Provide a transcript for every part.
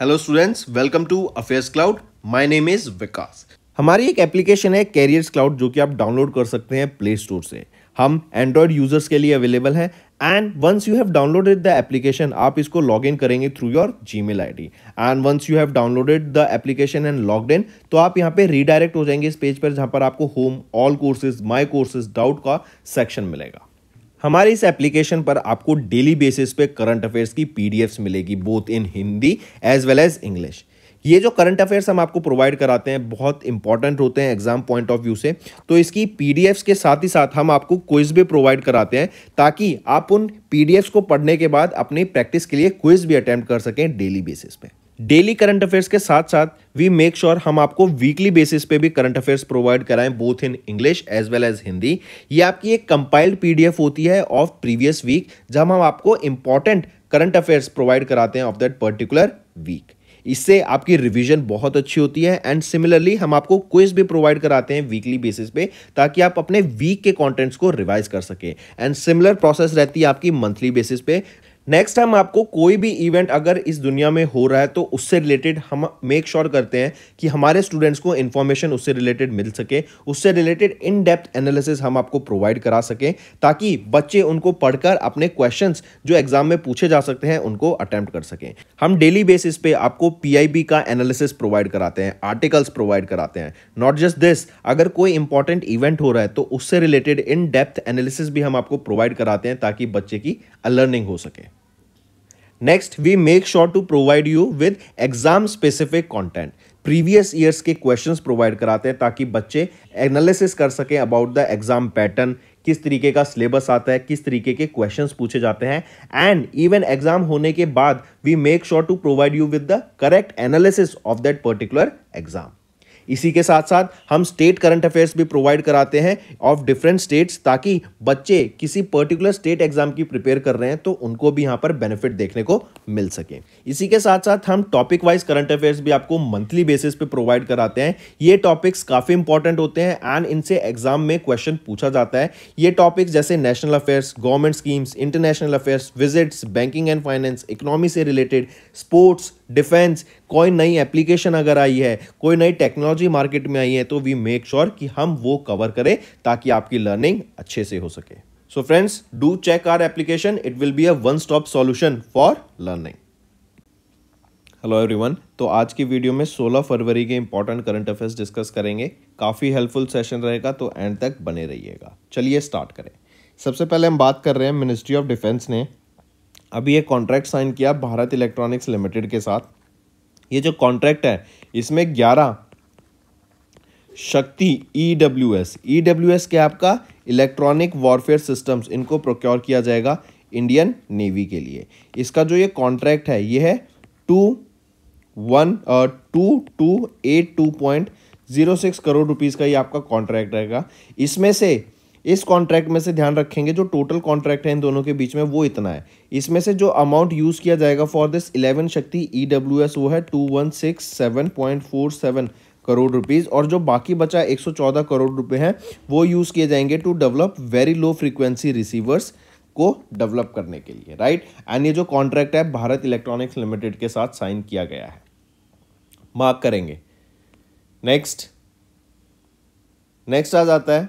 Hello students welcome to Affairs Cloud my name is Vikas हमारी एक application है carriers cloud जो कि आप डाउनलोड कर सकते हैं प्ले स्टोर से हम एंड्रॉयड यूजर्स के लिए अवेलेबल है and once you have downloaded the application आप इसको लॉग इन करेंगे through your Gmail I D and once you have downloaded the application and log in तो आप यहाँ पे रीडायरेक्ट हो जाएंगे इस पेज पर जहाँ पर आपको home all courses my courses doubt का सेक्शन मिलेगा हमारे इस एप्लीकेशन पर आपको डेली बेसिस पे करंट अफेयर्स की पीडीएफ्स मिलेगी both in Hindi as well as English ये जो करंट अफेयर्स हम आपको प्रोवाइड कराते हैं बहुत इंपॉर्टेंट होते हैं एग्जाम पॉइंट ऑफ व्यू से तो इसकी पीडीएफ्स के साथ ही साथ हम आपको क्विज भी प्रोवाइड कराते हैं ताकि आप उन पीडीएफ्स को पढ़ने के बाद अपनी प्रैक्टिस के लिए क्विज भी अटैम्प्ट कर सकें डेली बेसिस पे डेली करंट अफेयर्स के साथ साथ वी मेक श्योर हम आपको वीकली बेसिस पे भी करंट अफेयर्स प्रोवाइड कराएं both in English as well as Hindi ये आपकी एक कंपाइल्ड पीडीएफ होती है ऑफ प्रीवियस वीक जब हम आपको इंपॉर्टेंट करंट अफेयर्स प्रोवाइड कराते हैं ऑफ दैट पर्टिकुलर वीक इससे आपकी रिवीजन बहुत अच्छी होती है एंड सिमिलरली हम आपको क्विज भी प्रोवाइड कराते हैं वीकली बेसिस पे ताकि आप अपने वीक के कंटेंट्स को रिवाइज कर सकें एंड सिमिलर प्रोसेस रहती है आपकी मंथली बेसिस पे नेक्स्ट हम आपको कोई भी इवेंट अगर इस दुनिया में हो रहा है तो उससे रिलेटेड हम मेक श्योर sure करते हैं कि हमारे स्टूडेंट्स को इन्फॉर्मेशन उससे रिलेटेड मिल सके उससे रिलेटेड इन डेप्थ एनालिसिस हम आपको प्रोवाइड करा सकें ताकि बच्चे उनको पढ़कर अपने क्वेश्चंस जो एग्जाम में पूछे जा सकते हैं उनको अटैम्प्ट कर सकें हम डेली बेसिस पे आपको पी का एनालिसिस प्रोवाइड कराते हैं आर्टिकल्स प्रोवाइड कराते हैं नॉट जस्ट दिस अगर कोई इंपॉर्टेंट इवेंट हो रहा है तो उससे रिलेटेड इन डेप्थ एनालिसिस भी हम आपको प्रोवाइड कराते हैं ताकि बच्चे की अलर्निंग हो सके next we make sure to provide you with exam specific content previous years के क्वेश्चंस प्रोवाइड कराते हैं ताकि बच्चे एनालिसिस कर सकें अबाउट द एग्जाम पैटर्न किस तरीके का सिलेबस आता है किस तरीके के क्वेश्चंस पूछे जाते हैं एंड इवन एग्जाम होने के बाद we make sure to provide you with the correct analysis of that particular exam इसी के साथ साथ हम स्टेट करंट अफेयर्स भी प्रोवाइड कराते हैं ऑफ डिफरेंट स्टेट्स ताकि बच्चे किसी पर्टिकुलर स्टेट एग्जाम की प्रिपेयर कर रहे हैं तो उनको भी यहाँ पर बेनिफिट देखने को मिल सके इसी के साथ साथ हम टॉपिक वाइज करंट अफेयर्स भी आपको मंथली बेसिस पे प्रोवाइड कराते हैं ये टॉपिक्स काफ़ी इंपॉर्टेंट होते हैं एंड इनसे एग्जाम में क्वेश्चन पूछा जाता है ये टॉपिक्स जैसे national affairs government schemes international affairs visits banking and finance economy से रिलेटेड स्पोर्ट्स डिफेंस कोई नई एप्लीकेशन अगर आई है कोई नई टेक्नोलॉजी मार्केट में आई है तो वी मेक श्योर कि हम वो कवर करें ताकि आपकी लर्निंग अच्छे से हो सके so friends do check our application it will be a one stop solution for learning hello everyone तो आज की वीडियो में 16 फरवरी के इंपॉर्टेंट करंट अफेयर्स डिस्कस करेंगे काफ़ी हेल्पफुल सेशन रहेगा तो एंड तक बने रहिएगा चलिए स्टार्ट करें सबसे पहले हम बात कर रहे हैं मिनिस्ट्री ऑफ डिफेंस ने अभी एक कॉन्ट्रैक्ट साइन किया भारत इलेक्ट्रॉनिक्स लिमिटेड के साथ ये जो कॉन्ट्रैक्ट है इसमें ग्यारह Shakti E W S E W S के आपका इलेक्ट्रॉनिक वॉरफेयर सिस्टम्स इनको प्रोक्योर किया जाएगा इंडियन नेवी के लिए इसका जो ये कॉन्ट्रैक्ट है ये है two one two two eight two point zero six crore rupees का ये आपका कॉन्ट्रैक्ट रहेगा इसमें से इस कॉन्ट्रैक्ट में से ध्यान रखेंगे जो टोटल कॉन्ट्रैक्ट है इन दोनों के बीच में वो इतना है इसमें से जो अमाउंट यूज़ किया जाएगा फॉर दिस इलेवन शक्ति ई डब्ल्यू एस वो है two one six seven point four seven crore rupees और जो बाकी बचा 114 करोड़ रुपए हैं वो यूज़ किए जाएंगे to develop very low frequency receivers को डेवलप करने के लिए राइट एंड ये जो कॉन्ट्रैक्ट है भारत इलेक्ट्रॉनिक्स लिमिटेड के साथ साइन किया गया है मार्क करेंगे नेक्स्ट नेक्स्ट आ जाता है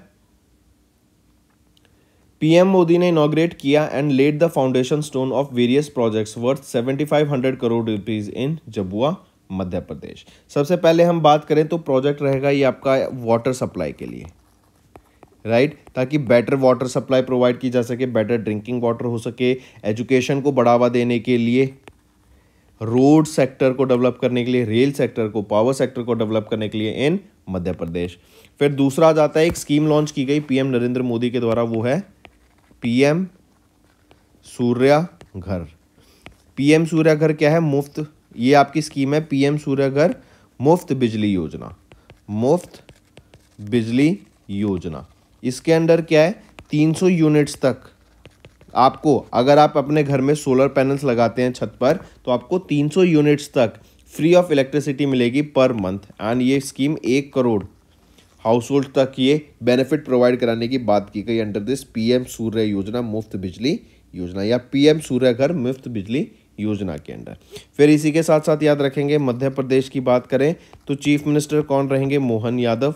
पीएम मोदी ने इनोग्रेट किया and laid the foundation stone of various projects worth 7500 crore rupees in Jhabua Madhya Pradesh सबसे पहले हम बात करें तो प्रोजेक्ट रहेगा ये आपका वाटर सप्लाई के लिए राइट right? ताकि बेटर वाटर सप्लाई प्रोवाइड की जा सके बेटर ड्रिंकिंग वाटर हो सके एजुकेशन को बढ़ावा देने के लिए रोड सेक्टर को डेवलप करने के लिए रेल सेक्टर को पावर सेक्टर को डेवलप करने के लिए इन मध्य प्रदेश फिर दूसरा जाता है एक स्कीम लॉन्च की गई पीएम नरेंद्र मोदी के द्वारा वो है पीएम सूर्या घर पीएम सूर्या घर क्या है मुफ्त ये आपकी स्कीम है पीएम सूर्या घर मुफ्त बिजली योजना मुफ्त बिजली योजना इसके अंदर क्या है 300 यूनिट्स तक आपको अगर आप अपने घर में सोलर पैनल्स लगाते हैं छत पर तो आपको 300 यूनिट्स तक फ्री ऑफ इलेक्ट्रिसिटी मिलेगी पर मंथ एंड ये स्कीम एक करोड़ हाउस होल्ड तक ये बेनिफिट प्रोवाइड कराने की बात की गई अंडर दिस पीएम सूर्य योजना मुफ्त बिजली योजना या पीएम सूर्य घर मुफ्त बिजली योजना के अंडर फिर इसी के साथ साथ याद रखेंगे मध्य प्रदेश की बात करें तो चीफ मिनिस्टर कौन रहेंगे मोहन यादव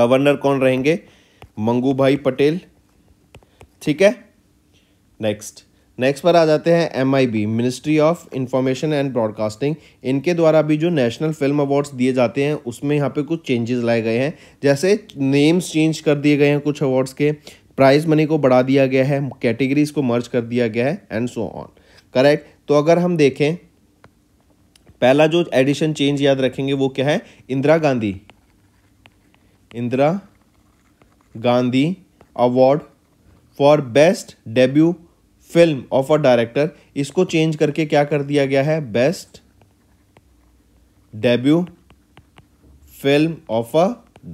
गवर्नर कौन रहेंगे मंगू भाई पटेल ठीक है नेक्स्ट नेक्स्ट पर आ जाते हैं M ministry of information and broadcasting इनके द्वारा भी जो नेशनल फिल्म अवार्ड्स दिए जाते हैं उसमें यहाँ पे कुछ चेंजेस लाए गए हैं जैसे नेम्स चेंज कर दिए गए हैं कुछ अवार्ड्स के प्राइज मनी को बढ़ा दिया गया है कैटेगरीज को मर्ज कर दिया गया है एंड सो ऑन करेक्ट तो अगर हम देखें पहला जो एडिशन चेंज याद रखेंगे वो क्या है Indira Gandhi Indira Gandhi award for best debut film of a director इसको चेंज करके क्या कर दिया गया है best debut film of a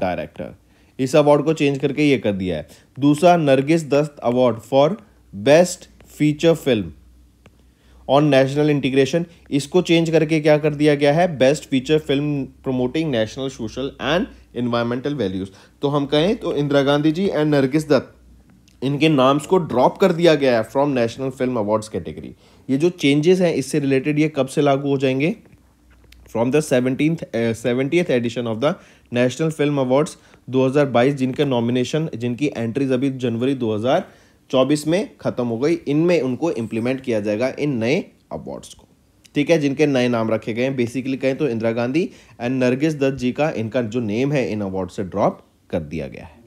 director इस अवार्ड को चेंज करके ये कर दिया है दूसरा नरगिस दस्त award for best feature film on national integration इसको चेंज करके क्या कर दिया गया है best feature film promoting national social and environmental values तो हम कहें तो इंदिरा गांधी जी एंड नरगिस दत्त इनके नाम्स को ड्रॉप कर दिया गया है from national film awards category ये जो चेंजेस हैं इससे रिलेटेड ये कब से लागू हो जाएंगे from the seventeen seventieth edition of the national film awards 2022 जिनके नॉमिनेशन जिनकी एंट्रीज अभी जनवरी 2024 में ख़त्म हो गई इनमें उनको इम्प्लीमेंट किया जाएगा इन नए अवार्ड्स को ठीक है जिनके नए नाम रखे गए हैं बेसिकली कहें तो इंदिरा गांधी एंड नरगिस दत्त जी का इनका जो नेम है इन अवार्ड से ड्रॉप कर दिया गया है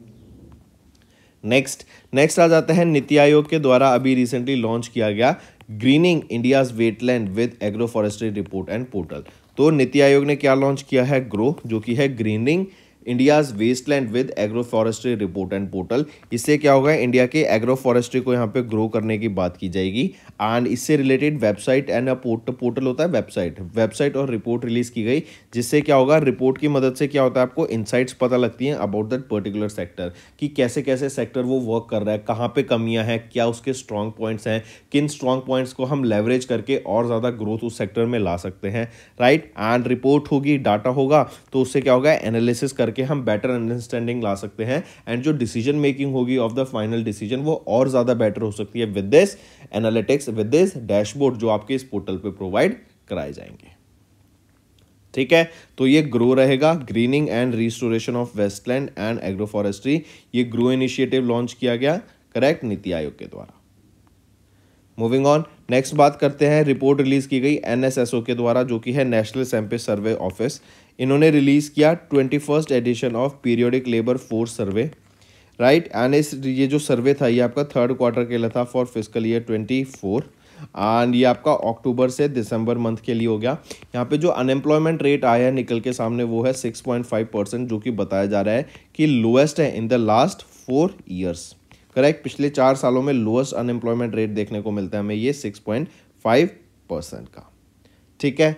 नेक्स्ट नेक्स्ट आ जाता है नीति आयोग के द्वारा अभी रिसेंटली लॉन्च किया गया greening India's wetland with agro forestry report and portal तो नीति आयोग ने क्या लॉन्च किया है ग्रो जो कि है greening India's wasteland with agro forestry report and portal इससे क्या होगा इंडिया के एग्रो फॉरेस्ट्री को यहाँ पे ग्रो करने की बात की जाएगी एंड इससे related website and port portal होता है वेबसाइट वेबसाइट और रिपोर्ट रिलीज की गई जिससे क्या होगा रिपोर्ट की मदद से क्या होता है आपको इनसाइट्स पता लगती हैं अबाउट दैट पर्टिकुलर सेक्टर कि कैसे कैसे सेक्टर वो वर्क कर रहा है कहाँ पर कमियाँ हैं क्या उसके स्ट्रॉन्ग पॉइंट्स हैं किन स्ट्रॉन्ग पॉइंट्स को हम लेवरेज करके और ज़्यादा ग्रोथ उस सेक्टर में ला सकते हैं राइट एंड रिपोर्ट होगी डाटा होगा तो उससे क्या होगा एनालिसिस करके करके हम बेटर अंडरस्टैंडिंग ला सकते हैं एंड जो डिसीजन मेकिंग होगी ऑफ द फाइनल डिसीजन वो और ज़्यादा बेटर हो सकती है with this analytics with this dashboard जो आपके इस पोर्टल पर प्रोवाइड कराए जाएंगे ठीक है तो ये ग्रो रहेगा greening and restoration of wasteland and agroforestry ये ग्रो इनिशिएटिव लॉन्च किया गया करेक्ट नीति आयोग के द्वारा मूविंग ऑन नेक्स्ट बात करते हैं रिपोर्ट रिलीज की गई एनएसएसओ के द्वारा जो कि है नेशनल सैंपल सर्वे ऑफिस इन्होंने रिलीज़ किया twenty first edition of periodic labour force survey right and इस ये जो सर्वे था ये आपका थर्ड क्वार्टर के लिए था for physical year twenty four and ये आपका अक्टूबर से दिसंबर मंथ के लिए हो गया यहाँ पे जो अनएम्प्लॉयमेंट रेट आया है निकल के सामने वो है सिक्स पॉइंट फाइव परसेंट जो कि बताया जा रहा है कि लोएस्ट है in the last four years correct पिछले चार सालों में लोएस्ट अनएम्प्लॉयमेंट रेट देखने को मिलता है हमें ये सिक्स पॉइंट फाइव परसेंट का ठीक है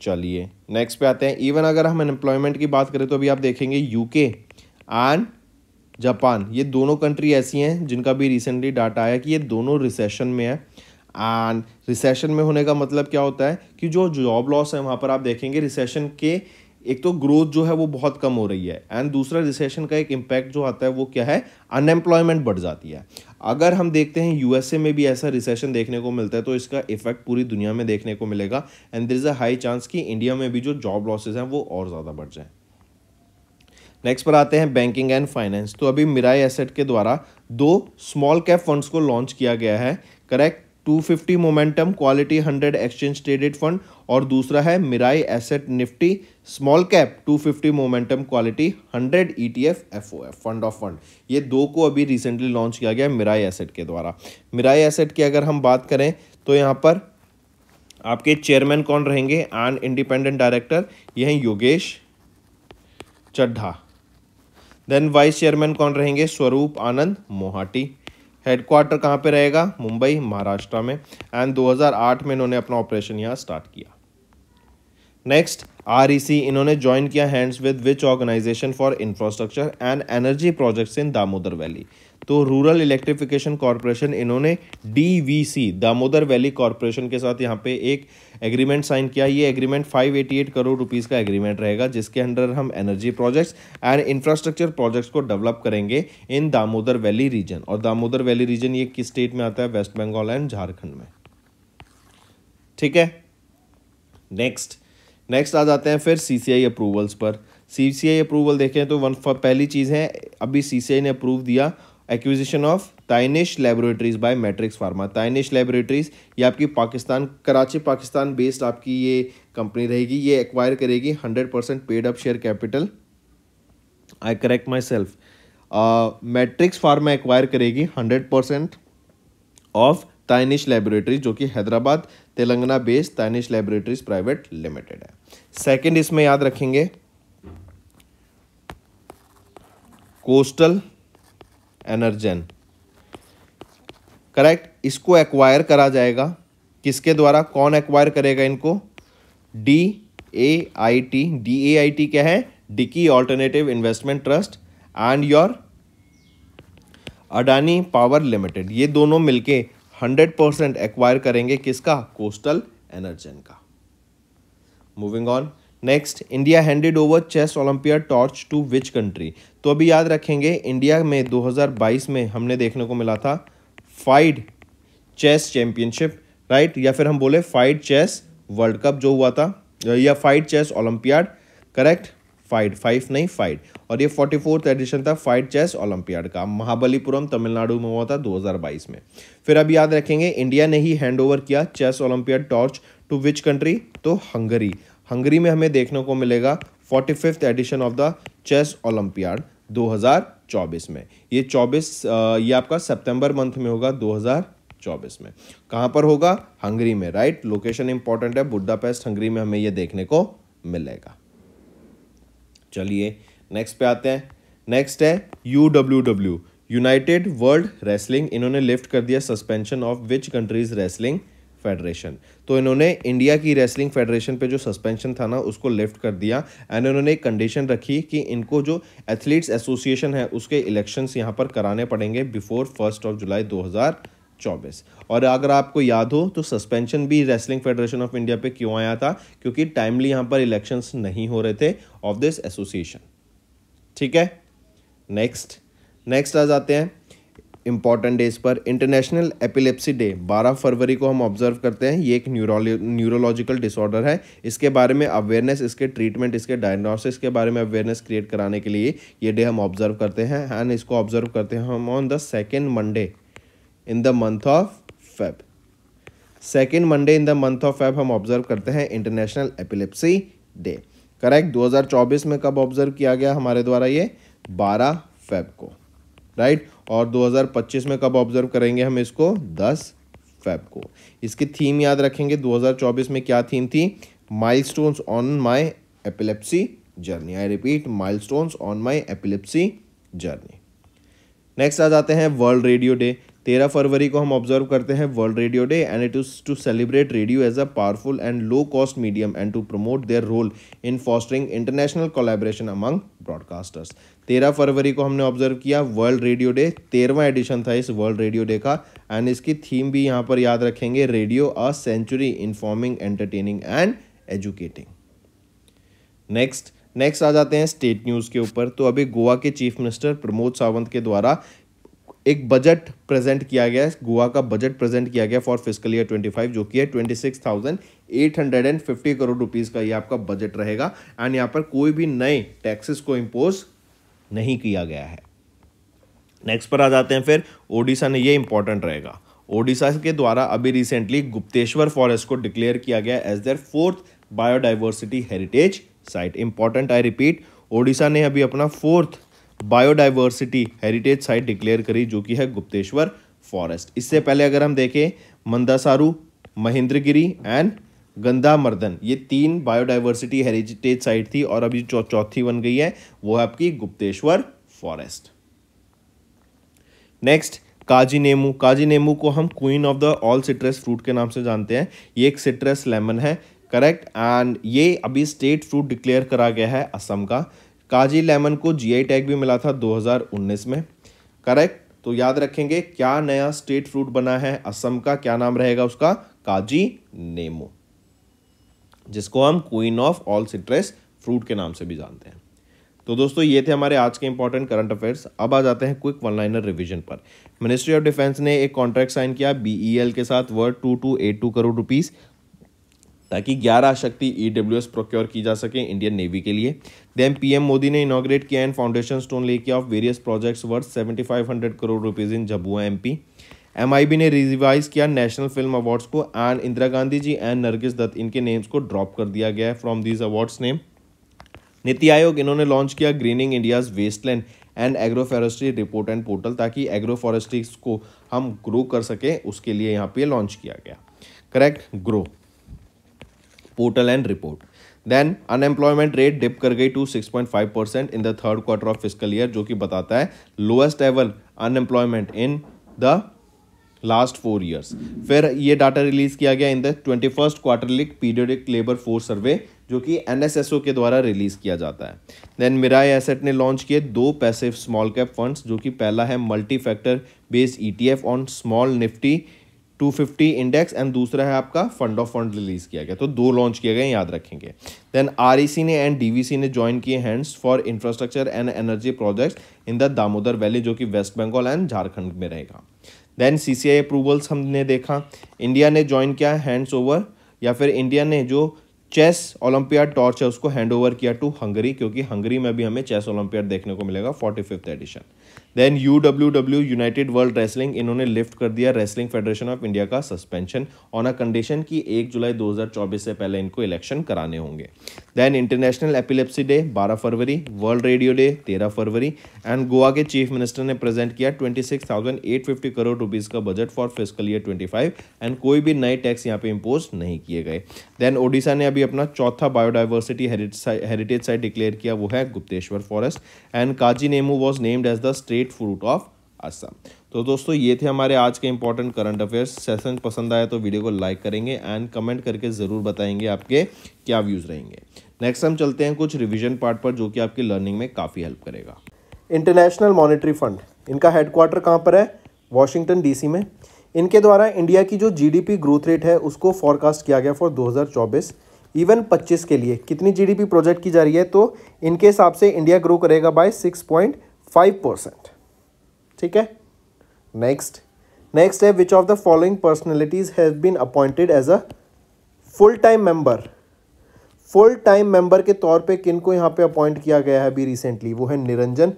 चलिए नेक्स्ट पे आते हैं इवन अगर हम अनएम्प्लॉयमेंट की बात करें तो अभी आप देखेंगे यूके एंड जापान ये दोनों कंट्री ऐसी हैं जिनका भी रिसेंटली डाटा आया कि ये दोनों रिसेशन में है एंड रिसेशन में होने का मतलब क्या होता है कि जो जॉब लॉस है वहाँ पर आप देखेंगे रिसेशन के एक तो ग्रोथ जो है वो बहुत कम हो रही है एंड दूसरा रिसेशन का एक इम्पैक्ट जो आता है वो क्या है अनएम्प्लॉयमेंट बढ़ जाती है अगर हम देखते हैं यूएसए में भी ऐसा रिसेशन देखने को मिलता है तो इसका इफेक्ट पूरी दुनिया में देखने को मिलेगा and there is a high chance कि इंडिया में भी जो जॉब लॉसेज हैं वो और ज़्यादा बढ़ जाएँ नेक्स्ट पर आते हैं बैंकिंग एंड फाइनेंस तो अभी मिराई एसेट के द्वारा दो स्मॉल कैप फंड्स को लॉन्च किया गया है correct 250 momentum quality 100 exchange traded fund और दूसरा है Mirae asset Nifty small cap 250 momentum quality 100 ETF FOF fund of fund ये दो को अभी रिसेंटली लॉन्च किया गया मिराई एसेट के द्वारा मिराई एसेट की अगर हम बात करें तो यहाँ पर आपके चेयरमैन कौन रहेंगे एंड इंडिपेंडेंट डायरेक्टर ये हैं Yogesh Chadha then vice chairman कौन रहेंगे स्वरूप आनंद मोहाटी हेडक्वार्टर कहाँ पे रहेगा मुंबई महाराष्ट्र में एंड 2008 में इन्होंने अपना ऑपरेशन यहाँ स्टार्ट किया नेक्स्ट आर e इन्होंने ज्वाइन किया hands with which organisation for infrastructure and energy projects in Damodar valley तो रूरल इलेक्ट्रिफिकेशन कॉरपोरेशन इन्होंने डीवीसी दामोदर वैली कॉरपोरेशन के साथ यहाँ पे एक एग्रीमेंट साइन किया ये एग्रीमेंट 588 करोड़ रुपीस का एग्रीमेंट रहेगा जिसके अंडर हम energy projects and infrastructure projects को डेवलप करेंगे इन दामोदर वैली रीजन और दामोदर वैली रीजन ये किस स्टेट में आता है वेस्ट बंगाल एंड झारखंड में ठीक है नेक्स्ट नेक्स्ट आ जाते हैं फिर सीसीआई अप्रूवल्स पर सीसीआई अप्रूवल देखें तो वन पहली चीज़ है अभी सीसीआई ने अप्रूव दिया एक्विजिशन ऑफ ताइनिश लेबोरेटरीज बाय मैट्रिक्स फार्मा ताइनिश लेबोरेटरीज ये आपकी पाकिस्तान कराची पाकिस्तान बेस्ड आपकी ये कंपनी रहेगी ये एक्वायर करेगी hundred percent paid up share capital I correct myself Matrix Pharma acquire करेगी हंड्रेड परसेंट ऑफ ताइनिश लेबोरेटरीज जो कि हैदराबाद तेलंगाना बेस्ड ताइनिश लेबोरेटरीज प्राइवेट लिमिटेड है सेकेंड इसमें याद रखेंगे कोस्टल एनर्जन करेक्ट इसको एक्वायर करा जाएगा किसके द्वारा कौन एक्वायर करेगा इनको D A I T D A I T क्या है डिकी alternative investment trust and your Adani power limited ये दोनों मिलके 100 परसेंट एक्वायर करेंगे किसका कोस्टल एनर्जन का moving on next India handed over chess olympiad torch to which country तो अभी याद रखेंगे इंडिया में 2022 में हमने देखने को मिला था फाइड चेस चैम्पियनशिप राइट या फिर हम बोले फाइड चेस वर्ल्ड कप जो हुआ था या FIDE chess olympiad correct FIDE five नहीं फाइड और ये फोर्टी फोर्थ एडिशन था फाइड चेस ओलंपियाड का महाबलीपुरम तमिलनाडु में हुआ था 2022 में फिर अब याद रखेंगे इंडिया ने ही हैंड ओवर किया chess olympiad torch to which country तो हंगरी हंगरी में हमें देखने को मिलेगा forty fifth edition of the chess olympiad 2024 में ये 24 ये आपका सितंबर मंथ में होगा 2024 में कहां पर होगा हंगरी में राइट लोकेशन इंपॉर्टेंट है बुड्डापेस्ट हंगरी में हमें ये देखने को मिलेगा चलिए नेक्स्ट पे आते हैं नेक्स्ट है U W W United world wrestling इन्होंने लिफ्ट कर दिया suspension of which countries wrestling federation तो इन्होंने इंडिया की रेसलिंग फेडरेशन पे जो सस्पेंशन था ना उसको लिफ्ट कर दिया एंड इन्होंने एक कंडीशन रखी कि इनको जो एथलीट्स एसोसिएशन है उसके इलेक्शंस यहाँ पर कराने पड़ेंगे बिफोर फर्स्ट ऑफ जुलाई 2024 और अगर आपको याद हो तो सस्पेंशन भी रेसलिंग फेडरेशन ऑफ इंडिया पर क्यों आया था क्योंकि टाइमली यहाँ पर इलेक्शन नहीं हो रहे थे ऑफ दिस एसोसिएशन ठीक है नेक्स्ट नेक्स्ट आ जाते हैं इंपॉर्टेंट डेज पर इंटरनेशनल एपिलेप्सी डे 12 फरवरी को हम ऑब्जर्व करते हैं ये एक न्यूरोलॉजिकल डिसऑर्डर है इसके बारे में अवेयरनेस इसके ट्रीटमेंट इसके डायग्नोसिस के बारे में अवेयरनेस क्रिएट कराने के लिए ये डे हम ऑब्जर्व करते हैं एंड इसको ऑब्जर्व करते हैं हम on the second Monday in the month of Feb second Monday in the month of Feb हम ऑब्जर्व करते हैं इंटरनेशनल एपिलेप्सी डे करेक्ट 2024 में कब ऑब्जर्व किया गया हमारे द्वारा ये 12 फेब को राइट right? और 2025 में कब ऑब्जर्व करेंगे हम इसको 10 फेब को इसकी थीम याद रखेंगे 2024 में क्या थीम थी milestones on my epilepsy journey I repeat milestones on my epilepsy journey next आ जाते हैं वर्ल्ड रेडियो डे तेरह फरवरी को हम ऑब्जर्व करते हैं world radio day and it is to celebrate radio as a powerful and low cost medium and to promote their role in fostering international collaboration among broadcasters तेरह फरवरी को हमने ऑब्जर्व किया वर्ल्ड रेडियो डे तेरहवा edition था इस world radio day का and इसकी थीम भी यहाँ पर याद रखेंगे radio a century informing entertaining and educating next next आ जाते हैं स्टेट न्यूज़ के ऊपर तो अभी गोवा के चीफ मिनिस्टर प्रमोद सावंत के द्वारा एक बजट प्रेजेंट किया गया है गोवा का बजट प्रेजेंट किया गया फॉर फिजिकल ईयर 25 जो कि है 26,850 करोड़ रुपीस का ये आपका बजट रहेगा एंड यहाँ पर कोई भी नए टैक्सेस को इम्पोज नहीं किया गया है नेक्स्ट पर आ जाते हैं फिर ओडिशा ने ये इंपॉर्टेंट रहेगा ओडिशा के द्वारा अभी रिसेंटली गुप्तेश्वर फॉरेस्ट को डिक्लेयर किया गया as their fourth biodiversity heritage site important I repeat Odisha ने अभी अपना fourth biodiversity heritage site declare करी जो कि है गुप्तेश्वर फॉरेस्ट इससे पहले अगर हम देखें मंदासारू महेंद्रगिरी एंड गंदा मर्दन ये तीन बायोडाइवर्सिटी हेरिटेज साइट थी और अभी जो चौथी बन गई है वो है आपकी गुप्तेश्वर फॉरेस्ट नेक्स्ट काजी नेमू काजी नेमू को हम queen of the all citrus fruit के नाम से जानते हैं ये एक सिट्रस लेमन है करेक्ट एंड ये अभी स्टेट फ्रूट डिक्लेयर करा गया है असम का काजी लेमन को जीआई टैग भी मिला था 2019 में करेक्ट तो याद रखेंगे क्या नया स्टेट फ्रूट बना है असम का क्या नाम रहेगा उसका काजी नेमू जिसको हम queen of all citrus fruit के नाम से भी जानते हैं तो दोस्तों ये थे हमारे आज के इंपॉर्टेंट करंट अफेयर्स अब आ जाते हैं क्विक वन लाइनर रिवीजन पर मिनिस्ट्री ऑफ डिफेंस ने एक कॉन्ट्रैक्ट साइन किया बीईएल e के साथ worth two two eight two crore rupees ताकि 11 शक्ति ई e प्रोक्योर की जा सके इंडियन नेवी के लिए देन पीएम मोदी ने इनोग्रेट किया एंड फाउंडेशन स्टोन लेके of various projects worth seventy crore rupees in Jhabua MP MIB ने रिवाइज किया नेशनल फिल्म अवार्ड्स को एंड इंदिरा गांधी जी एंड नरगिस दत्त इनके नेम्स को ड्रॉप कर दिया गया है फ्रॉम दीज अवार्ड्स नेम नीति आयोग इन्होंने लॉन्च किया greening India's wasteland and agro forestry report and portal ताकि एग्रो फॉरेस्ट्री को हम ग्रो कर सकें उसके लिए यहाँ पे लॉन्च किया गया correct grow portal and report then unemployment rate dip कर गई to 6.5 percent in the third quarter of fiscal year जो कि बताता है lowest ever unemployment in the last four years फिर ये डाटा रिलीज किया गया in the twenty first quarterly periodic labour force survey जो कि एन के द्वारा रिलीज किया जाता है देन मिराई एसेट ने लॉन्च किए दो पैसिव स्मॉल कैप फंड्स जो कि पहला है multi factor based ETF on small Nifty 250 index and दूसरा है आपका फंड ऑफ फंड रिलीज किया गया तो दो लॉन्च किए गए याद रखेंगे देन आर e ने एंड डी ने ज्वाइन किए hands for infrastructure and energy projects in the Damodar valley जो कि वेस्ट बंगाल एंड झारखंड में रहेगा देन सीसीआई अप्रूवल्स हमने देखा इंडिया ने ज्वाइन किया हैंड्स ओवर या फिर इंडिया ने जो चेस ओलंपियाड टॉर्च है उसको हैंड ओवर किया टू हंगरी क्योंकि हंगरी में भी हमें चेस ओलंपियाड देखने को मिलेगा forty fifth edition then U W W United world wrestling इन्होंने लिफ्ट कर दिया रेसलिंग फेडरेशन ऑफ इंडिया का सस्पेंशन ऑन अ कंडीशन कि एक जुलाई 2024 से पहले इनको इलेक्शन कराने होंगे देन इंटरनेशनल एपिलेप्सी डे 12 फरवरी वर्ल्ड रेडियो डे 13 फरवरी एंड गोवा के चीफ मिनिस्टर ने प्रेजेंट किया 26,850 करोड़ रुपीज का budget for physical year 25 and कोई भी नए टैक्स यहाँ पे इम्पोज नहीं किए गए देन ओडिशा ने अभी अपना चौथा बायोडाइवर्सिटी हेरिटेज साइट डिक्लेयर किया वो है Gupteswar forest and Kaji Nemu was named as the state state fruit of Assam तो दोस्तों ये थे हमारे आज के इंपॉर्टेंट करंट अफेयर्स सेशन पसंद आया तो वीडियो को लाइक करेंगे एंड कमेंट करके ज़रूर बताएंगे आपके क्या व्यूज़ रहेंगे नेक्स्ट हम चलते हैं कुछ रिविजन पार्ट पर जो कि आपकी लर्निंग में काफ़ी हेल्प करेगा इंटरनेशनल मॉनिटरी फंड इनका हेडक्वार्टर कहाँ पर है वॉशिंगटन डी में इनके द्वारा इंडिया की जो जी ग्रोथ रेट है उसको फॉरकास्ट किया गया फॉर दो इवन 25 के लिए कितनी जीडीपी प्रोजेक्ट की जा रही है तो इनके हिसाब से इंडिया ग्रो करेगा बाय 6.5 परसेंट ठीक है नेक्स्ट नेक्स्ट है which of the following personalities have been appointed as a full time member full time member के तौर पे किन को यहाँ पे अपॉइंट किया गया है अभी रिसेंटली वो है निरंजन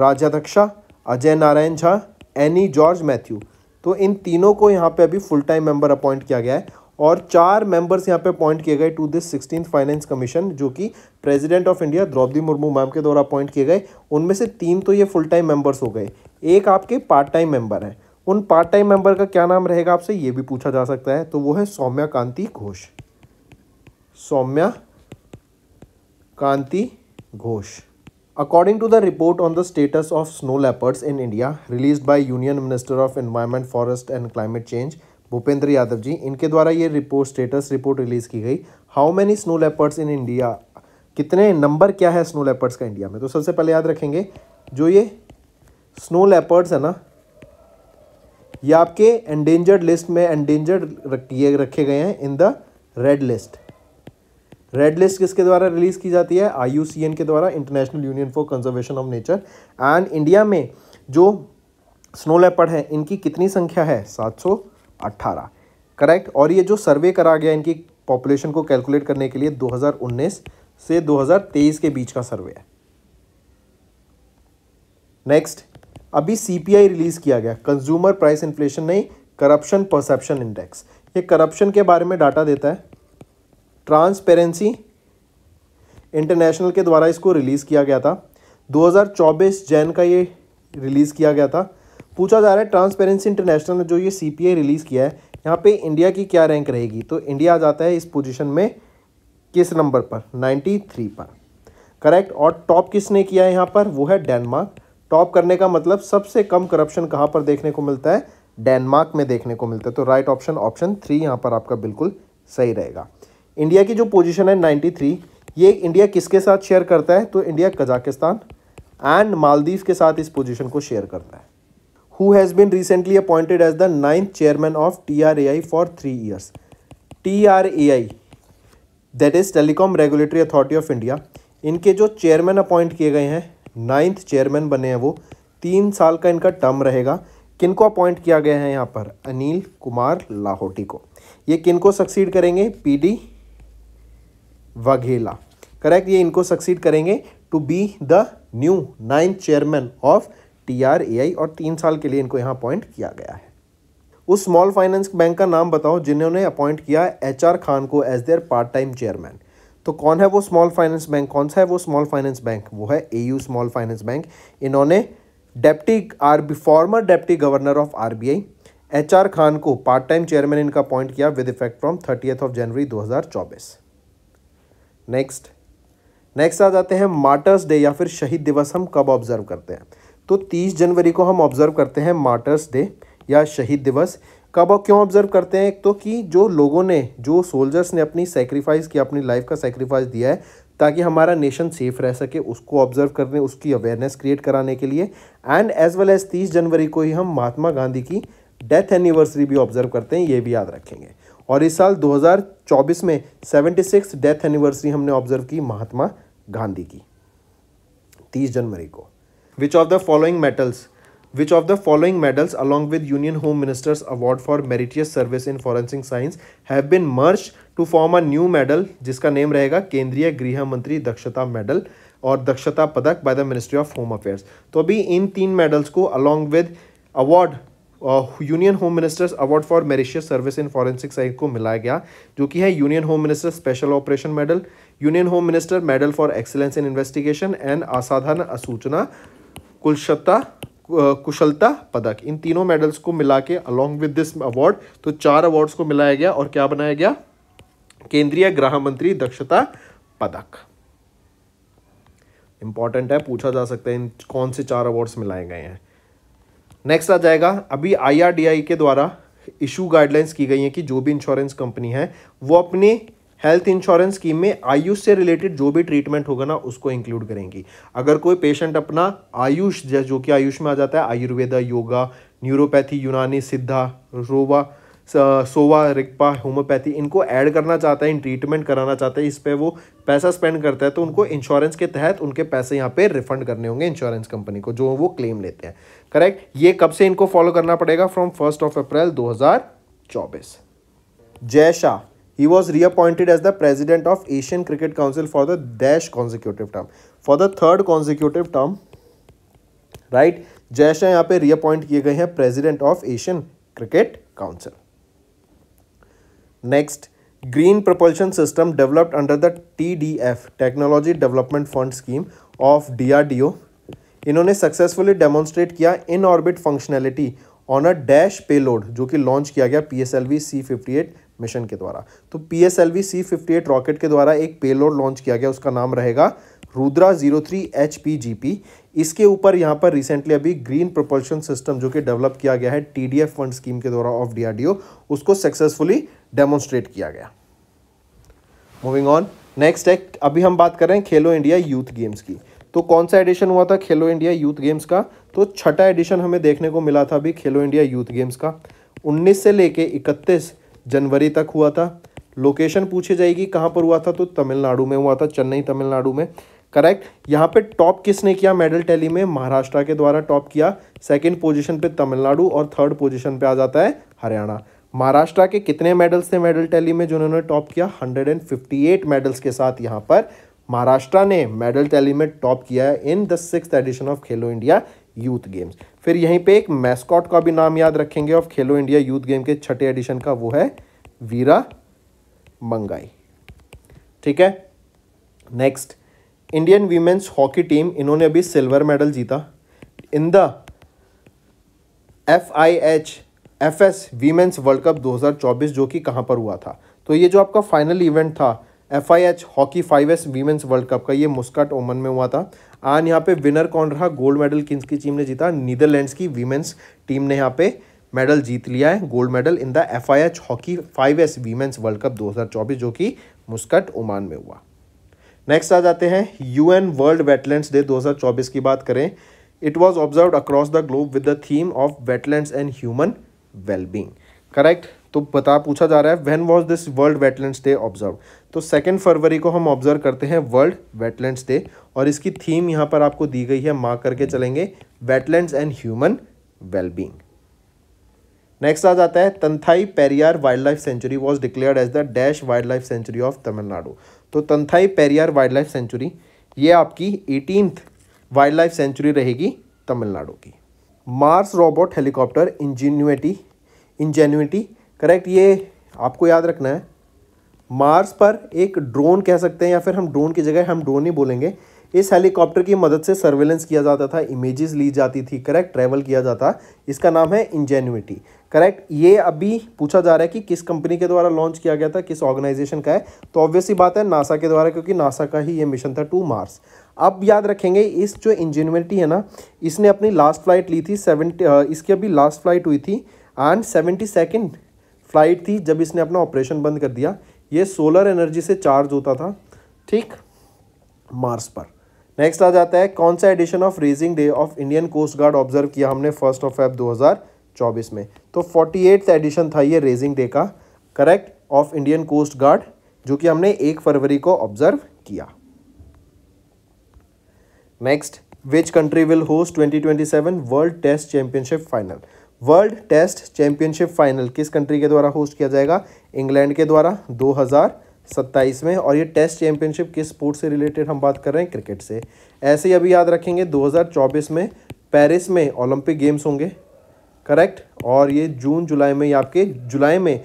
राजाध्यक्षा अजय नारायण झा एनी जॉर्ज मैथ्यू तो इन तीनों को यहाँ पे अभी फुल टाइम मेंबर अपॉइंट किया गया है और चार मेंबर्स यहाँ पे अपॉइंट किए गए to this sixteen finance commission जो कि president of India Droupadi Murmu ma'am के द्वारा अपॉइंट किए गए उनमें से तीन तो ये फुल टाइम मेंबर्स हो गए एक आपके पार्ट टाइम मेंबर हैं उन पार्ट टाइम मेंबर का क्या नाम रहेगा आपसे ये भी पूछा जा सकता है तो वो है Soumya Kanti Ghosh Soumya Kanti Ghosh according to the report on the status of snow leopards in India release by union minister of environment forest and climate change Bhupender Yadav ji इनके द्वारा ये रिपोर्ट स्टेटस रिपोर्ट रिलीज़ की गई how many snow leopards in India कितने number क्या है snow leopards का India में तो सबसे पहले याद रखेंगे जो ये स्नो लेपर्ड्स है ना ये आपके एंडेंजर्ड लिस्ट में एंडेंजर्ड ये रखे गए हैं in the red list red list किसके द्वारा रिलीज़ की जाती है आई के द्वारा international union for conservation of nature and India में जो स्नो लेपर्ड है इनकी कितनी संख्या है 718 करेक्ट और ये जो सर्वे करा गया इनकी पॉपुलेशन को कैलकुलेट करने के लिए 2019 से 2023 के बीच का सर्वे है नेक्स्ट अभी सीपीआई रिलीज़ किया गया कंज्यूमर प्राइस इन्फ्लेशन नहीं करप्शन परसेप्शन इंडेक्स ये करप्शन के बारे में डाटा देता है ट्रांसपेरेंसी इंटरनेशनल के द्वारा इसको रिलीज़ किया गया था 2024 जैन का ये रिलीज़ किया गया था पूछा जा रहा है ट्रांसपेरेंसी इंटरनेशनल ने जो ये सी रिलीज़ किया है यहाँ पे इंडिया की क्या रैंक रहेगी तो इंडिया आ जाता है इस पोजीशन में किस नंबर पर 93 पर करेक्ट और टॉप किसने किया है यहाँ पर वो है डेनमार्क टॉप करने का मतलब सबसे कम करप्शन कहाँ पर देखने को मिलता है डेनमार्क में देखने को मिलता है तो राइट ऑप्शन ऑप्शन थ्री यहाँ पर आपका बिल्कुल सही रहेगा इंडिया की जो पोजिशन है थ्री ये इंडिया किसके साथ शेयर करता है तो इंडिया कजाकिस्तान एंड मालदीव के साथ इस पोजिशन को शेयर करता है who has been recently appointed as the ninth chairman of T R A I for three years T R A I that is telecom regulatory authority of India इनके जो chairman appoint किए गए हैं ninth chairman बने हैं वो तीन साल का इनका टर्म रहेगा किनको अपॉइंट किया गया है यहाँ पर अनिल कुमार लाहौटी को ये किनको सक्सीड करेंगे पीडी वघेला करेक्ट ये इनको सक्सीड करेंगे to be the new ninth chairman of T R A I और तीन साल के लिए इनको यहाँ अपॉइंट किया गया है उस स्मॉल फाइनेंस बैंक का नाम बताओ जिन्होंने अपॉइंट किया एच आर खान को as their part time chairman तो कौन है वो स्मॉल फाइनेंस बैंक कौन सा है वो स्मॉल फाइनेंस बैंक वो है एयू स्मॉल फाइनेंस बैंक इन्होंने deputy or former deputy governor of RBI HR Khan को पार्ट टाइम चेयरमैन इनका अपॉइंट किया with effect from thirtieth of January 2024 next next आ जाते हैं मार्टर्स डे या फिर शहीद दिवस हम कब ऑब्जर्व करते हैं तो तीस जनवरी को हम ऑब्जर्व करते हैं मार्टर्स डे या शहीद दिवस कब और क्यों ऑब्जर्व करते हैं एक तो कि जो लोगों ने जो सोल्जर्स ने अपनी सेक्रीफाइस किया अपनी लाइफ का सेक्रीफाइस दिया है ताकि हमारा नेशन सेफ रह सके उसको ऑब्जर्व करने उसकी अवेयरनेस क्रिएट कराने के लिए एंड एज वेल एज तीस जनवरी को ही हम महात्मा गांधी की डेथ एनिवर्सरी भी ऑब्जर्व करते हैं ये भी याद रखेंगे और इस साल 2024 में 76 डेथ एनिवर्सरी हमने ऑब्जर्व की महात्मा गांधी की 30 जनवरी को which of the following metals which of the following medals along with union home minister's award for meritorious service in forensic science have been merged to form a new medal जिसका name रहेगा केंद्रीय गृह मंत्री दक्षता medal और दक्षता पदक by the ministry of home affairs तो अभी इन तीन मेडल्स को along with award union home minister's award for meritorious service in forensic science को मिलाया गया जो कि है union home minister special operation medal union home minister medal for excellence in investigation and असाधारण असूचना कुलशत्ता कुशलता पदक इन तीनों मेडल्स को मिला के अलॉन्ग विद दिस अवार्ड तो चार अवार्ड्स को मिलाया गया और क्या बनाया गया केंद्रीय गृह मंत्री दक्षता पदक इंपॉर्टेंट है पूछा जा सकता है इन कौन से चार अवार्ड्स मिलाए गए हैं नेक्स्ट आ जाएगा अभी आईआरडीआई के द्वारा इशू गाइडलाइंस की गई हैं कि जो भी इंश्योरेंस कंपनी है वो अपने हेल्थ इंश्योरेंस स्कीम में आयुष से रिलेटेड जो भी ट्रीटमेंट होगा ना उसको इंक्लूड करेंगी अगर कोई पेशेंट अपना आयुष जो कि आयुष में आ जाता है आयुर्वेदा योगा न्यूरोपैथी यूनानी सिद्धा रोवा सोवा रिक्पा होम्योपैथी इनको ऐड करना चाहता है इन ट्रीटमेंट कराना चाहता है इस पर वो पैसा स्पेंड करता है तो उनको इंश्योरेंस के तहत उनके पैसे यहाँ पे रिफंड करने होंगे इंश्योरेंस कंपनी को जो वो क्लेम लेते हैं करेक्ट ये कब से इनको फॉलो करना पड़ेगा फ्रॉम फर्स्ट ऑफ अप्रैल 2024 जय Shah he was reappointed as the president of Asian Cricket Council for the dash consecutive term for the third consecutive term right जय शाह यहाँ पे reappoint किए गए हैं president of Asian Cricket Council next green propulsion system developed under the TDF technology development fund scheme of DRDO इन्होंने successfully demonstrate किया in orbit functionality on a dash payload जो कि लॉन्च किया गया P S L V C fifty eight mission के द्वारा तो P S L V C fifty eight rocket के द्वारा एक पेलोड लॉन्च किया गया उसका नाम रहेगा Rudra zero three H P G P इसके ऊपर यहाँ पर रिसेंटली अभी ग्रीन प्रोपल्शन सिस्टम जो कि डेवलप किया गया है T D F fund scheme के द्वारा of D R D O उसको सक्सेसफुली डेमोन्स्ट्रेट किया गया मूविंग ऑन नेक्स्ट है अभी हम बात कर रहे हैं खेलो इंडिया यूथ गेम्स की तो कौन सा एडिशन हुआ था खेलो इंडिया यूथ गेम्स का तो छठा एडिशन हमें देखने को मिला था अभी खेलो इंडिया यूथ गेम्स का 19 से लेके जनवरी तक हुआ था लोकेशन पूछी जाएगी कहाँ पर हुआ था तो तमिलनाडु में हुआ था चेन्नई तमिलनाडु में करेक्ट यहाँ पे टॉप किसने किया मेडल टैली में महाराष्ट्र के द्वारा टॉप किया सेकंड पोजीशन पे तमिलनाडु और थर्ड पोजीशन पे आ जाता है हरियाणा महाराष्ट्र के कितने मेडल्स थे मेडल टैली में जिन्होंने टॉप किया 158 मेडल्स के साथ यहाँ पर महाराष्ट्र ने मेडल टैली में टॉप किया है in the six edition of Khelo India youth games फिर यहीं पे एक मैस्कॉट का भी नाम याद रखेंगे of Khelo India youth game के छठे एडिशन का वो है वीरा मंगाई ठीक है next Indian women's hockey team इन्होंने अभी सिल्वर मेडल जीता in the F I H F S women's world cup 2024 जो कि कहां पर हुआ था तो ये जो आपका फाइनल इवेंट था F I H hockey fives women's world cup का ये मुस्कट ओमन में हुआ था एंड यहाँ पे विनर कौन रहा गोल्ड मेडल किंग्स की टीम ने जीता नीदरलैंड्स की वीमेंस टीम ने यहाँ पे मेडल जीत लिया है gold medal in the F I H hockey fives women's world cup 2024 जो कि मुस्कट ओमान में हुआ नेक्स्ट आ जाते हैं यूएन वर्ल्ड वेटलैंड्स डे 2024 की बात करें it was observe across the globe with the theme of wetlands and human wellbeing correct तो बता पूछा जा रहा है when was this world wetlands day observe तो सेकेंड फरवरी को हम ऑब्जर्व करते हैं वर्ल्ड वेटलैंड्स डे और इसकी थीम यहाँ पर आपको दी गई है मार्क करके चलेंगे wetlands and human wellbeing next आ जाता है Thanthai Periyar wild life sanctuary was declare as the dash wild life sanctuary of Tamil Nadu तो Thanthai Periyar wild life sanctuary ये आपकी एटीनथ वाइल्ड लाइफ सेंचुरी रहेगी तमिलनाडु की Mars robot helicopter Ingenuity Ingenuity correct ये आपको याद रखना है मार्स पर एक ड्रोन कह सकते हैं या फिर हम ड्रोन की जगह हम ड्रोन ही बोलेंगे इस हेलीकॉप्टर की मदद से सर्वेलेंस किया जाता था इमेजेस ली जाती थी करेक्ट ट्रैवल किया जाता इसका नाम है इंजेन्यूटी करेक्ट ये अभी पूछा जा रहा है कि किस कंपनी के द्वारा लॉन्च किया गया था किस ऑर्गेनाइजेशन का है तो ऑब्वियसली बात है नासा के द्वारा क्योंकि नासा का ही ये मिशन था टू मार्स अब याद रखेंगे इस जो इंजेन्यूटी है ना इसने अपनी लास्ट फ्लाइट ली थी सेवेंटी इसकी अभी लास्ट फ्लाइट हुई थी एंड सेवेंटी सेकेंड फ्लाइट थी जब इसने अपना ऑपरेशन बंद कर दिया ये सोलर एनर्जी से चार्ज होता था ठीक मार्स पर नेक्स्ट आ जाता है कौन सा edition of raising day of Indian coast guard observe किया हमने फर्स्ट ऑफ फेब 2024 में तो फोर्टी एडिशन था ये रेजिंग डे का correct of Indian coast guard जो कि हमने एक फरवरी को ऑब्जर्व किया next which country will host 2027 world test championship final world test championship final किस कंट्री के द्वारा होस्ट किया जाएगा इंग्लैंड के द्वारा 2027 में और ये टेस्ट चैंपियनशिप किस स्पोर्ट से रिलेटेड हम बात कर रहे हैं क्रिकेट से ऐसे ही अभी याद रखेंगे 2024 में पेरिस में ओलंपिक गेम्स होंगे करेक्ट और ये जून जुलाई में या आपके जुलाई में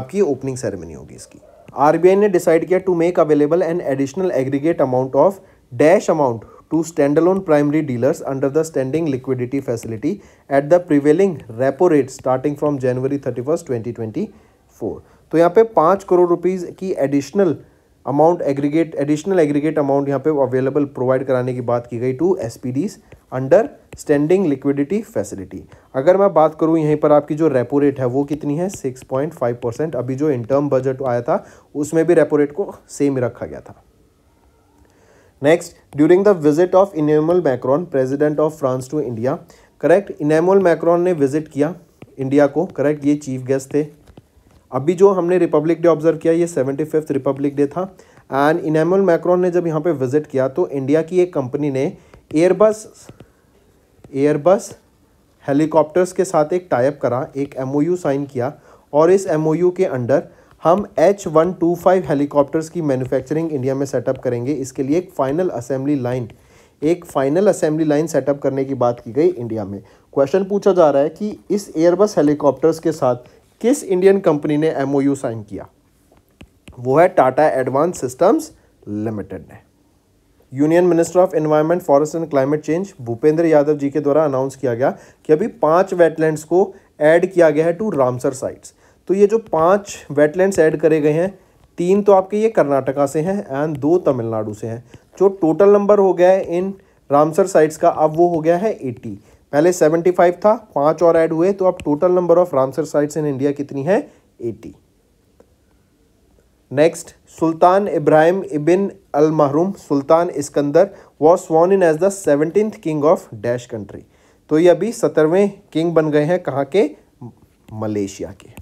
आपकी ओपनिंग सेरेमनी होगी इसकी आरबीआई ने डिसाइड किया to make available an additional aggregate amount of dash amount to to standalone primary dealers under the standing liquidity facility at the prevailing repo rate starting from January 31st 2024 तो यहाँ पे पाँच crore rupees की additional amount aggregate additional aggregate amount यहाँ पे available provide कराने की बात की गई to S under standing liquidity facility अगर मैं बात करूँ यहीं पर आपकी जो रेपो रेट है वो कितनी है सिक्स पॉइंट फाइव परसेंट अभी जो इंटर्म बजट आया था उसमें भी रेपो रेट को सेम रखा गया था Next, during the visit of Emmanuel Macron, President of France to India, correct Emmanuel Macron ने विजिट किया इंडिया को करेक्ट ये चीफ गेस्ट थे अभी जो हमने रिपब्लिक डे ऑब्जर्व किया ये सेवेंटी फिफ्थ रिपब्लिक डे था एंड इनेमोल मैक्रॉन ने जब यहाँ पे विजिट किया तो इंडिया की एक कंपनी ने एयरबस एयरबस हेलीकॉप्टर्स के साथ एक टाइप करा एक एमओयू साइन किया और इस एमओयू के अंडर हम H one two five helicopters की मैन्युफैक्चरिंग इंडिया में सेटअप करेंगे इसके लिए एक फ़ाइनल असेंबली लाइन एक फ़ाइनल असेंबली लाइन सेटअप करने की बात की गई इंडिया में क्वेश्चन पूछा जा रहा है कि इस एयरबस हेलीकॉप्टर्स के साथ किस इंडियन कंपनी ने एम साइन किया वो है टाटा एडवांस सिस्टम्स लिमिटेड ने union minister of environment forest and climate change Bhupender Yadav ji के द्वारा अनाउंस किया गया कि अभी पांच वेटलैंड्स को ऐड किया गया है टू रामसर साइट्स तो ये जो पांच वेटलैंड्स ऐड करे गए हैं तीन तो आपके ये कर्नाटका से हैं एंड दो तमिलनाडु से हैं जो टोटल नंबर हो गया है इन रामसर साइट्स का अब वो हो गया है एट्टी पहले सेवेंटी फाइव था पाँच और ऐड हुए तो अब total number of Ramsar sites in India कितनी है eighty next Sultan Ibrahim ibni al Marhum Sultan Iskandar was sworn in as the seventeen king of dash country तो ये अभी सत्रहवें किंग बन गए हैं कहाँ के मलेशिया के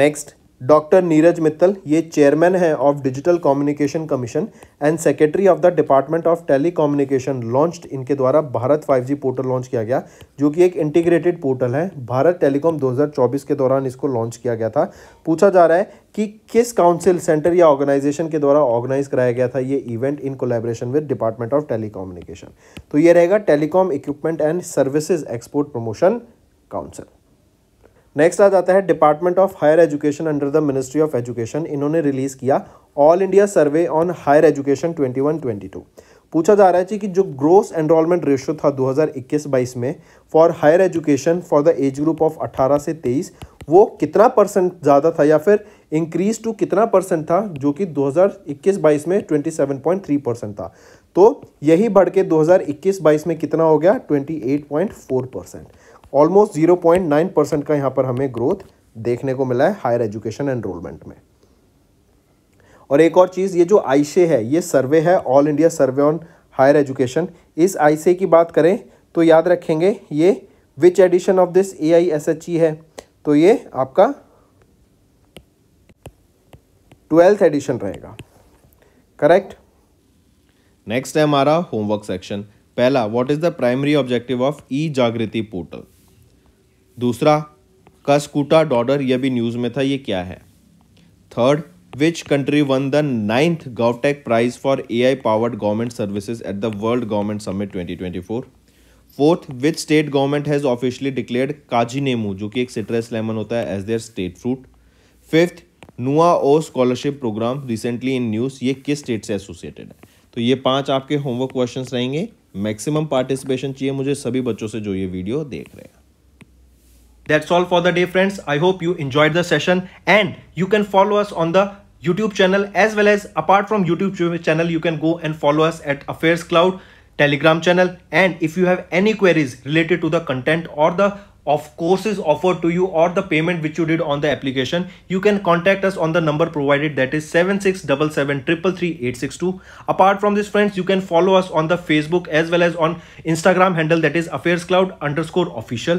नेक्स्ट डॉक्टर नीरज मित्तल ये चेयरमैन है of digital communication commission and secretary of the department of telecommunication launched इनके द्वारा भारत 5G पोर्टल लॉन्च किया गया जो कि एक इंटीग्रेटेड पोर्टल है भारत टेलीकॉम 2024 के दौरान इसको लॉन्च किया गया था पूछा जा रहा है कि किस काउंसिल सेंटर या ऑर्गेनाइजेशन के द्वारा ऑर्गेनाइज कराया गया था ये event in collaboration with department of telecommunication तो ये रहेगा telecom equipment and services export promotion council next आ जाता है department of higher education under the ministry of education इन्होंने रिलीज़ किया all India survey on higher education 21-22 पूछा जा रहा है कि जो ग्रोस एनरोलमेंट रेशियो था 2021-22 में for higher education for the age group of 18 से 23 वो कितना परसेंट ज़्यादा था या फिर इंक्रीज टू कितना परसेंट था जो कि 2021-22 में 27.3 परसेंट था तो यही बढ़ के दो 22 में कितना हो गया 28.4 percent almost zero point nine percent का यहाँ पर हमें ग्रोथ देखने को मिला है हायर एजुकेशन एनरोलमेंट में और एक और चीज़ ये जो आईसे e है ये सर्वे है all India survey on higher education इस आईसे e की बात करें तो याद रखेंगे ये which edition of this A I S H E है तो ये आपका ट्वेल्थ एडिशन रहेगा करेक्ट नेक्स्ट है हमारा होमवर्क सेक्शन पहला what is the primary objective of e Jagriti portal दूसरा कस्कूटा डॉडर यह भी न्यूज़ में था ये क्या है third which country won the ninth GovTech prize for A I powered government services at the world government summit twenty twenty four fourth which state government has officially declared Kaji Nemu जो कि एक सिट्रस लेमन होता है as their state fruit fifth Nua O scholarship program recently in news ये किस state से associated है तो ये पांच आपके होमवर्क क्वेश्चन रहेंगे मैक्सिमम पार्टिसिपेशन चाहिए मुझे सभी बच्चों से जो ये वीडियो देख रहे हैं That's all for the day friends. I hope you enjoyed the session and you can follow us on the YouTube channel as well as apart from YouTube channel you can go and follow us at Affairs Cloud Telegram channel and if you have any queries related to the content or the of courses offered to you or the payment which you did on the application, you can contact us on the number provided that is 767733862. Apart from this friends, you can follow us on the Facebook as well as on Instagram handle that is Affairs Cloud underscore official.